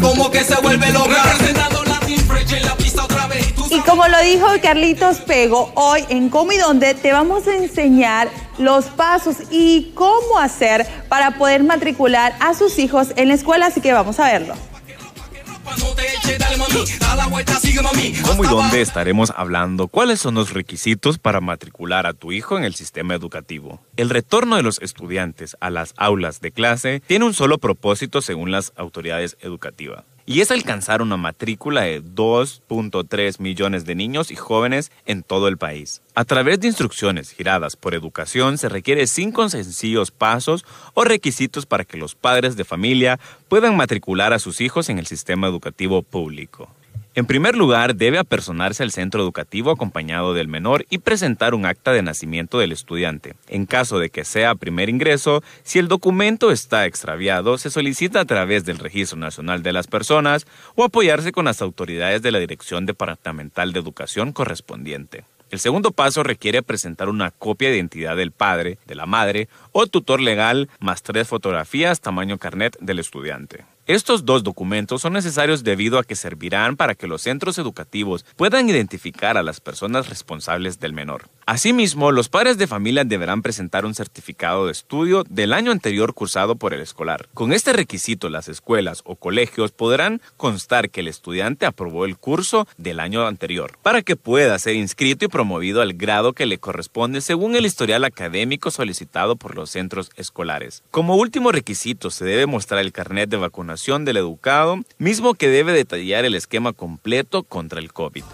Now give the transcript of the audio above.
como que se vuelve Y como lo dijo Carlitos Pego, hoy en Como y Dónde te vamos a enseñar los pasos y cómo hacer para poder matricular a sus hijos en la escuela, así que vamos a verlo. ¿Cómo y dónde estaremos hablando? ¿Cuáles son los requisitos para matricular a tu hijo en el sistema educativo? El retorno de los estudiantes a las aulas de clase tiene un solo propósito según las autoridades educativas y es alcanzar una matrícula de 2.3 millones de niños y jóvenes en todo el país. A través de instrucciones giradas por educación se requiere cinco sencillos pasos o requisitos para que los padres de familia puedan matricular a sus hijos en el sistema educativo público. En primer lugar, debe apersonarse al centro educativo acompañado del menor y presentar un acta de nacimiento del estudiante. En caso de que sea primer ingreso, si el documento está extraviado, se solicita a través del Registro Nacional de las Personas o apoyarse con las autoridades de la Dirección Departamental de Educación correspondiente. El segundo paso requiere presentar una copia de identidad del padre, de la madre o tutor legal, más tres fotografías tamaño carnet del estudiante. Estos dos documentos son necesarios debido a que servirán para que los centros educativos puedan identificar a las personas responsables del menor. Asimismo, los padres de familia deberán presentar un certificado de estudio del año anterior cursado por el escolar. Con este requisito, las escuelas o colegios podrán constar que el estudiante aprobó el curso del año anterior, para que pueda ser inscrito y promovido al grado que le corresponde según el historial académico solicitado por los centros escolares. Como último requisito, se debe mostrar el carnet de vacunación del educado, mismo que debe detallar el esquema completo contra el COVID.